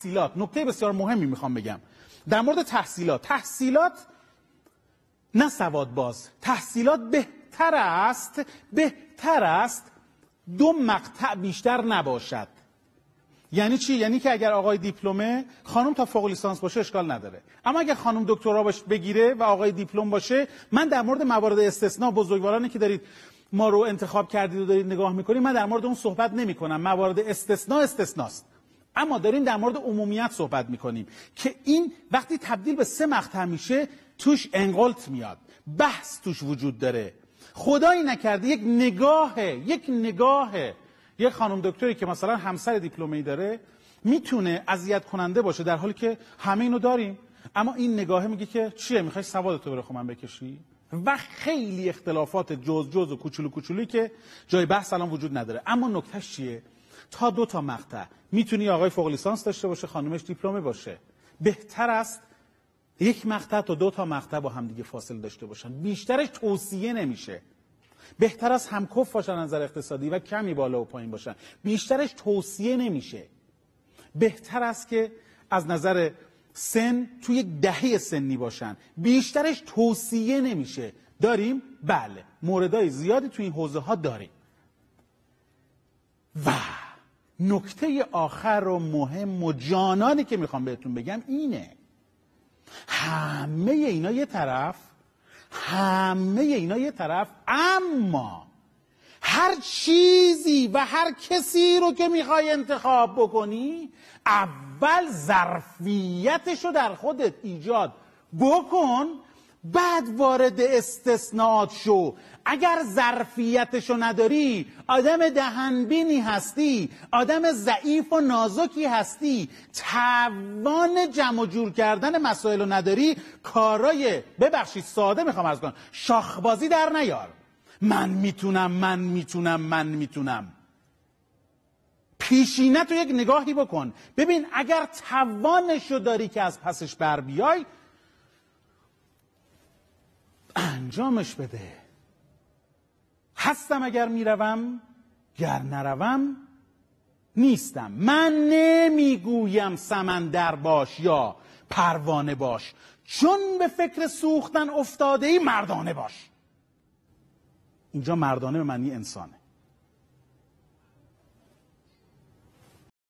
تحصیلات نکته بسیار مهمی میخوام بگم در مورد تحصیلات تحصیلات نه سواد باز تحصیلات بهتر است بهتر است دو مقطع بیشتر نباشد یعنی چی یعنی که اگر آقای دیپلمه خانم تا فوق لیسانس باشه اشکال نداره اما اگر خانم دکترا باش بگیره و آقای دیپلم باشه من در مورد موارد استثنا بزرگوارانی که دارید ما رو انتخاب کردید و دارید نگاه میکنید من در مورد اون صحبت نمیکنم موارد استثنا استثناست اما داریم در مورد عمومیت صحبت میکنیم که این وقتی تبدیل به سه مقطع میشه توش انقلت میاد بحث توش وجود داره خدایی نکرده یک نگاهه یک نگاهه یک خانم دکتری که مثلا همسر دیپلمی داره میتونه اذیت کننده باشه در حالی که همه اینو داریم اما این نگاهه میگه که چیه میخوای سوادتو تو من بکشی و خیلی اختلافات جز جز و کوچولو کوچولی که جای بحث الان وجود نداره اما نکتهش چیه تا دو تا مقطع میتونی آقای فوق لیسانس داشته باشه خانمش دیپلمه باشه بهتر است یک مقطع تا دو تا مقطع با همدیگه فاصله داشته باشن بیشترش توصیه نمیشه بهتر از همکف باشن نظر اقتصادی و کمی بالا و پایین باشن بیشترش توصیه نمیشه بهتر است که از نظر سن توی دهه سنی باشن بیشترش توصیه نمیشه داریم بله موردای زیادی توی این حوزه ها داریم و نکته آخر و مهم و جانانی که میخوام بهتون بگم اینه همه اینا یه طرف همه اینا یه طرف اما هر چیزی و هر کسی رو که میخوای انتخاب بکنی اول ظرفیتش رو در خودت ایجاد بکن بعد وارد استثناءات شو اگر ظرفیتشو نداری آدم دهنبینی هستی آدم ضعیف و نازکی هستی توان جمع جور کردن مسائل رو نداری کارای ببخشید ساده میخوام از کن شاخبازی در نیار من میتونم من میتونم من میتونم پیشینه تو یک نگاهی بکن ببین اگر توانش رو داری که از پسش بر بیای انجامش بده هستم اگر میروم گر نروم نیستم من نمیگویم سمندر باش یا پروانه باش چون به فکر سوختن افتاده ای مردانه باش اینجا مردانه به معنی انسانه